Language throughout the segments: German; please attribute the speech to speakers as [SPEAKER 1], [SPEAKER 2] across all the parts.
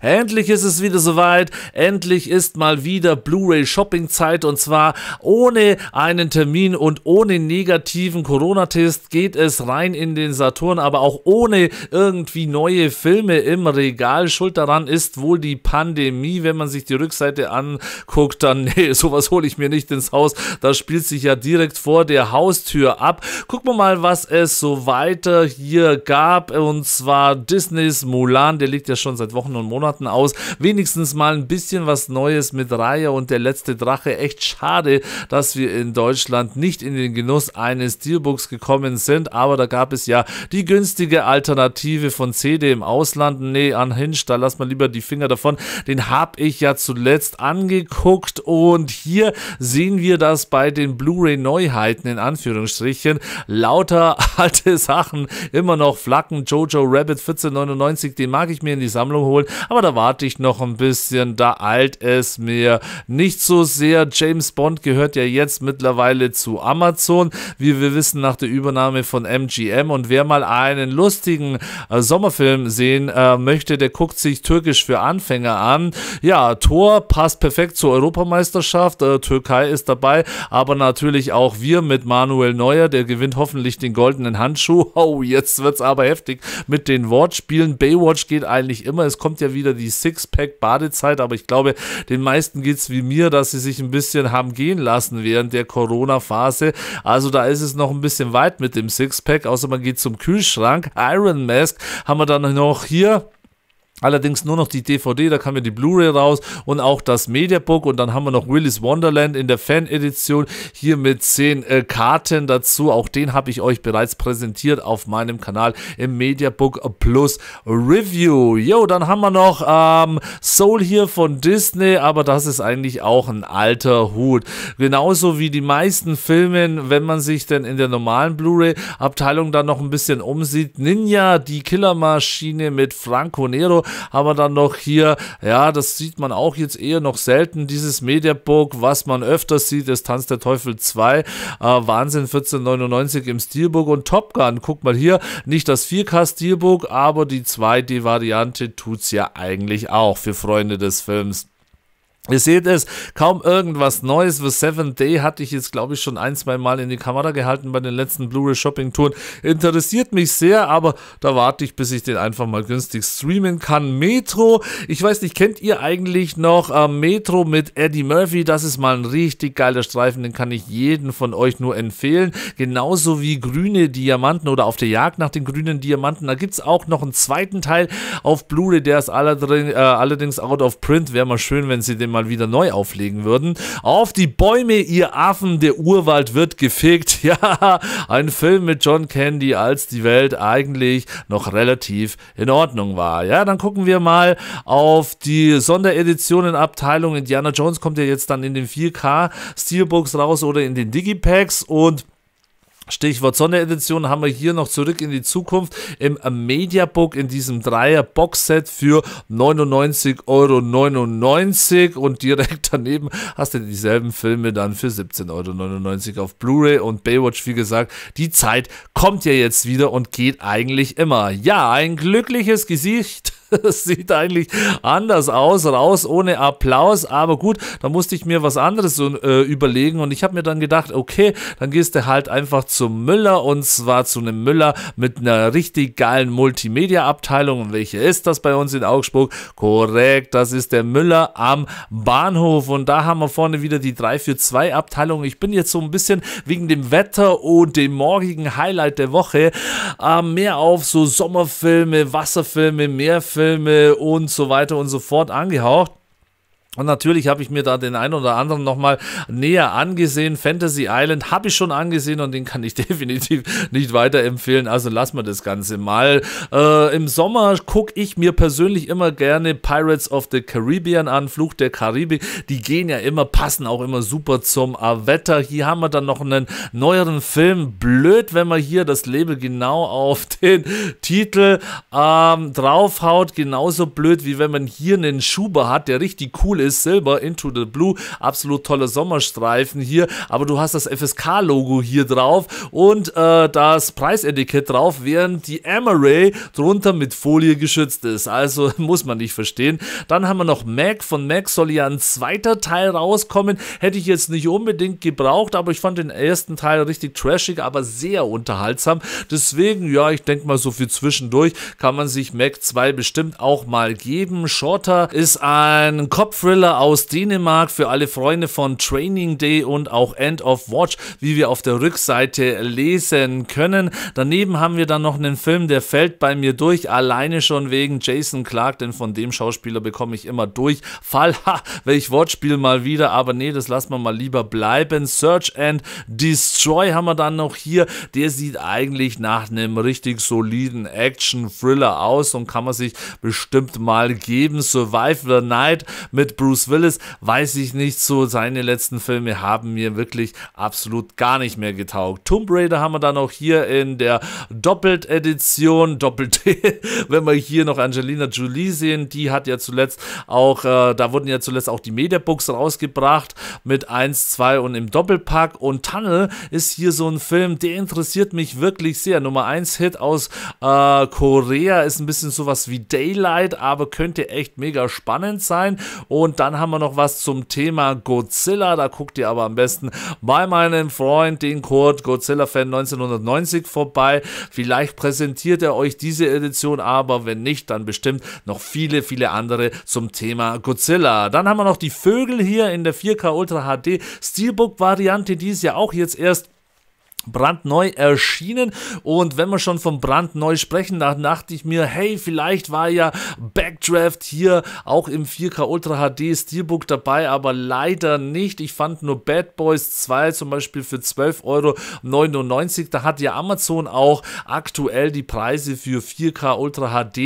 [SPEAKER 1] Endlich ist es wieder soweit. Endlich ist mal wieder Blu-ray Shopping Zeit und zwar ohne einen Termin und ohne negativen Corona-Test geht es rein in den Saturn, aber auch ohne irgendwie neue Filme im Regal. Schuld daran ist wohl die Pandemie. Wenn man sich die Rückseite anguckt, dann nee, sowas hole ich mir nicht ins Haus. Das spielt sich ja direkt vor der Haustür ab. Gucken wir mal, was es so weiter hier gab und zwar Disneys Mulan, der liegt ja schon seit Wochen und Monaten Monaten aus. Wenigstens mal ein bisschen was Neues mit Raya und der letzte Drache. Echt schade, dass wir in Deutschland nicht in den Genuss eines Steelbooks gekommen sind, aber da gab es ja die günstige Alternative von CD im Ausland. Nee, an Hinge, da lass mal lieber die Finger davon. Den habe ich ja zuletzt angeguckt und hier sehen wir das bei den Blu-ray-Neuheiten in Anführungsstrichen. Lauter alte Sachen, immer noch Flacken, Jojo Rabbit 1499, den mag ich mir in die Sammlung holen, aber aber da warte ich noch ein bisschen, da eilt es mir nicht so sehr. James Bond gehört ja jetzt mittlerweile zu Amazon, wie wir wissen, nach der Übernahme von MGM. Und wer mal einen lustigen äh, Sommerfilm sehen äh, möchte, der guckt sich Türkisch für Anfänger an. Ja, Tor passt perfekt zur Europameisterschaft. Äh, Türkei ist dabei, aber natürlich auch wir mit Manuel Neuer, der gewinnt hoffentlich den goldenen Handschuh. Oh, jetzt wird es aber heftig mit den Wortspielen. Baywatch geht eigentlich immer. Es kommt ja wieder wieder die Sixpack-Badezeit, aber ich glaube, den meisten geht es wie mir, dass sie sich ein bisschen haben gehen lassen während der Corona-Phase. Also da ist es noch ein bisschen weit mit dem Sixpack, außer man geht zum Kühlschrank. Iron Mask haben wir dann noch hier Allerdings nur noch die DVD, da kam ja die Blu-ray raus und auch das Mediabook und dann haben wir noch Willy's Wonderland in der Fan-Edition hier mit 10 äh, Karten dazu. Auch den habe ich euch bereits präsentiert auf meinem Kanal im Mediabook Plus Review. Jo, dann haben wir noch ähm, Soul hier von Disney, aber das ist eigentlich auch ein alter Hut. Genauso wie die meisten Filme, wenn man sich denn in der normalen Blu-ray-Abteilung dann noch ein bisschen umsieht. Ninja, die Killermaschine mit Franco Nero haben wir dann noch hier, ja, das sieht man auch jetzt eher noch selten, dieses Mediabook, was man öfters sieht, ist Tanz der Teufel 2, äh, Wahnsinn 1499 im Steelbook und Top Gun, guck mal hier, nicht das 4K Steelbook, aber die 2D-Variante tut's ja eigentlich auch für Freunde des Films. Ihr seht es, kaum irgendwas Neues. The Seventh Day hatte ich jetzt, glaube ich, schon ein, zwei Mal in die Kamera gehalten bei den letzten Blu-ray Shopping Touren. Interessiert mich sehr, aber da warte ich, bis ich den einfach mal günstig streamen kann. Metro, ich weiß nicht, kennt ihr eigentlich noch äh, Metro mit Eddie Murphy? Das ist mal ein richtig geiler Streifen, den kann ich jedem von euch nur empfehlen. Genauso wie Grüne Diamanten oder Auf der Jagd nach den grünen Diamanten. Da gibt es auch noch einen zweiten Teil auf Blu-ray, der ist allerdings, äh, allerdings out of print. Wäre mal schön, wenn sie den mal mal wieder neu auflegen würden. Auf die Bäume, ihr Affen, der Urwald wird gefickt. Ja, ein Film mit John Candy, als die Welt eigentlich noch relativ in Ordnung war. Ja, dann gucken wir mal auf die Sondereditionenabteilung. Indiana Jones kommt ja jetzt dann in den 4K Steelbooks raus oder in den Digipacks und Stichwort Sonderedition haben wir hier noch zurück in die Zukunft im Mediabook in diesem Dreier Boxset für 99,99 Euro und direkt daneben hast du dieselben Filme dann für 17,99 Euro auf Blu-ray und Baywatch, wie gesagt, die Zeit kommt ja jetzt wieder und geht eigentlich immer. Ja, ein glückliches Gesicht Das sieht eigentlich anders aus, raus ohne Applaus, aber gut, da musste ich mir was anderes äh, überlegen und ich habe mir dann gedacht, okay, dann gehst du halt einfach zum Müller und zwar zu einem Müller mit einer richtig geilen Multimedia-Abteilung. Und welche ist das bei uns in Augsburg? Korrekt, das ist der Müller am Bahnhof und da haben wir vorne wieder die 342-Abteilung. Ich bin jetzt so ein bisschen wegen dem Wetter und dem morgigen Highlight der Woche äh, mehr auf so Sommerfilme, Wasserfilme, Meerfilme, Filme und so weiter und so fort angehaucht. Und natürlich habe ich mir da den einen oder anderen nochmal näher angesehen. Fantasy Island habe ich schon angesehen und den kann ich definitiv nicht weiterempfehlen. Also lassen wir das Ganze mal. Äh, Im Sommer gucke ich mir persönlich immer gerne Pirates of the Caribbean an, Fluch der Karibik. Die gehen ja immer, passen auch immer super zum Wetter. Hier haben wir dann noch einen neueren Film. Blöd, wenn man hier das Label genau auf den Titel ähm, draufhaut. Genauso blöd, wie wenn man hier einen Schuber hat, der richtig cool ist ist Silber, Into the Blue, absolut tolle Sommerstreifen hier, aber du hast das FSK-Logo hier drauf und äh, das Preisetikett drauf, während die Amaray drunter mit Folie geschützt ist. Also muss man nicht verstehen. Dann haben wir noch Mac. Von Mac soll ja ein zweiter Teil rauskommen. Hätte ich jetzt nicht unbedingt gebraucht, aber ich fand den ersten Teil richtig trashig, aber sehr unterhaltsam. Deswegen, ja, ich denke mal, so viel zwischendurch kann man sich Mac 2 bestimmt auch mal geben. Shorter ist ein Kopf für Thriller aus Dänemark für alle Freunde von Training Day und auch End of Watch, wie wir auf der Rückseite lesen können. Daneben haben wir dann noch einen Film, der fällt bei mir durch, alleine schon wegen Jason Clark, denn von dem Schauspieler bekomme ich immer Durchfall. ha, welch Wortspiel mal wieder, aber nee, das lassen wir mal lieber bleiben. Search and Destroy haben wir dann noch hier. Der sieht eigentlich nach einem richtig soliden Action-Thriller aus und kann man sich bestimmt mal geben. Survive the Night mit Bruce Willis, weiß ich nicht so, seine letzten Filme haben mir wirklich absolut gar nicht mehr getaugt. Tomb Raider haben wir dann auch hier in der Doppelt-Edition, doppelt, wenn wir hier noch Angelina Jolie sehen, die hat ja zuletzt auch, äh, da wurden ja zuletzt auch die Mediabooks rausgebracht mit 1, 2 und im Doppelpack und Tunnel ist hier so ein Film, der interessiert mich wirklich sehr. Nummer 1 Hit aus äh, Korea ist ein bisschen sowas wie Daylight, aber könnte echt mega spannend sein und und dann haben wir noch was zum Thema Godzilla. Da guckt ihr aber am besten bei meinem Freund, den Kurt, Godzilla-Fan 1990 vorbei. Vielleicht präsentiert er euch diese Edition, aber wenn nicht, dann bestimmt noch viele, viele andere zum Thema Godzilla. Dann haben wir noch die Vögel hier in der 4K Ultra HD Steelbook-Variante, die ist ja auch jetzt erst brandneu erschienen. Und wenn wir schon von brandneu sprechen, dann dachte ich mir, hey, vielleicht war ja Backdraft hier auch im 4K Ultra HD Steelbook dabei, aber leider nicht. Ich fand nur Bad Boys 2 zum Beispiel für 12,99 Euro. Da hat ja Amazon auch aktuell die Preise für 4K Ultra HD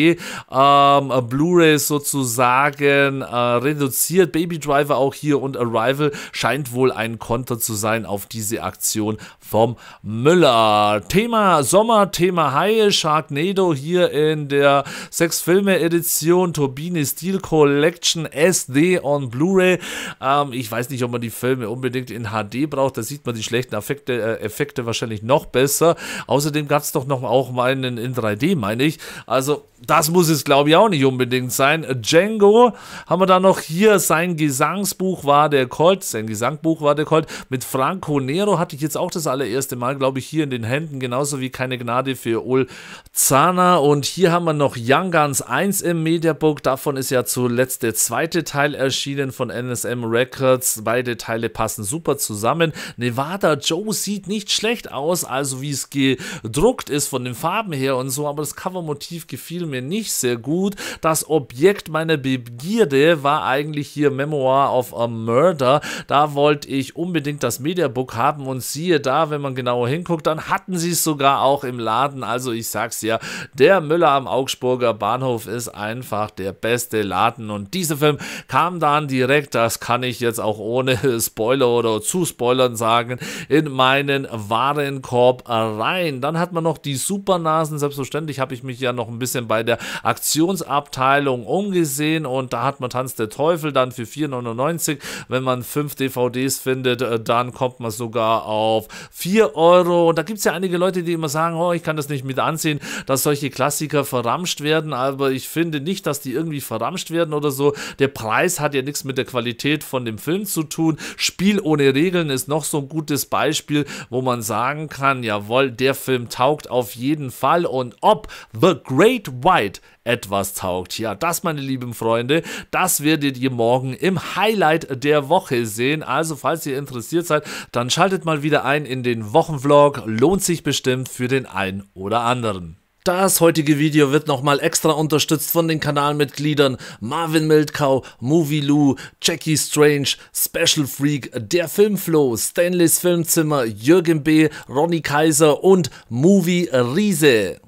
[SPEAKER 1] ähm, blu ray sozusagen äh, reduziert. Baby Driver auch hier und Arrival scheint wohl ein Konter zu sein auf diese Aktion vom Müller. Thema Sommer, Thema Haie, Sharknado hier in der sechs Filme Edition Turbine Steel Collection SD on Blu-ray. Ähm, ich weiß nicht, ob man die Filme unbedingt in HD braucht, da sieht man die schlechten Effekte, äh, Effekte wahrscheinlich noch besser. Außerdem gab es doch noch auch mal einen in 3D, meine ich. Also das muss es, glaube ich, auch nicht unbedingt sein. Django haben wir da noch hier. Sein Gesangsbuch war der Colt. Sein Gesangbuch war der Colt. Mit Franco Nero hatte ich jetzt auch das allererste Mal, glaube ich, hier in den Händen. Genauso wie Keine Gnade für Olzana. Und hier haben wir noch Young Guns 1 im Mediabook. Davon ist ja zuletzt der zweite Teil erschienen von NSM Records. Beide Teile passen super zusammen. Nevada Joe sieht nicht schlecht aus. Also wie es gedruckt ist von den Farben her und so. Aber das Covermotiv gefiel mir mir nicht sehr gut. Das Objekt meiner Begierde war eigentlich hier Memoir of a Murder. Da wollte ich unbedingt das Mediabook haben und siehe da, wenn man genauer hinguckt, dann hatten sie es sogar auch im Laden. Also ich sag's ja, der Müller am Augsburger Bahnhof ist einfach der beste Laden und dieser Film kam dann direkt, das kann ich jetzt auch ohne Spoiler oder zu Spoilern sagen, in meinen Warenkorb rein. Dann hat man noch die Supernasen, selbstverständlich habe ich mich ja noch ein bisschen bei bei der Aktionsabteilung umgesehen und da hat man Tanz der Teufel dann für 4,99. Wenn man fünf DVDs findet, äh, dann kommt man sogar auf 4 Euro. Und da gibt es ja einige Leute, die immer sagen, oh, ich kann das nicht mit ansehen, dass solche Klassiker verramscht werden, aber ich finde nicht, dass die irgendwie verramscht werden oder so. Der Preis hat ja nichts mit der Qualität von dem Film zu tun. Spiel ohne Regeln ist noch so ein gutes Beispiel, wo man sagen kann, jawohl, der Film taugt auf jeden Fall und ob The Great One zweit etwas taugt. Ja, das, meine lieben Freunde, das werdet ihr morgen im Highlight der Woche sehen. Also, falls ihr interessiert seid, dann schaltet mal wieder ein in den Wochenvlog. Lohnt sich bestimmt für den einen oder anderen. Das heutige Video wird nochmal extra unterstützt von den Kanalmitgliedern Marvin Mildkau, Movie Lou, Jackie Strange, Special Freak, Der Filmflow, Stanleys Filmzimmer, Jürgen B., Ronny Kaiser und Movie Riese.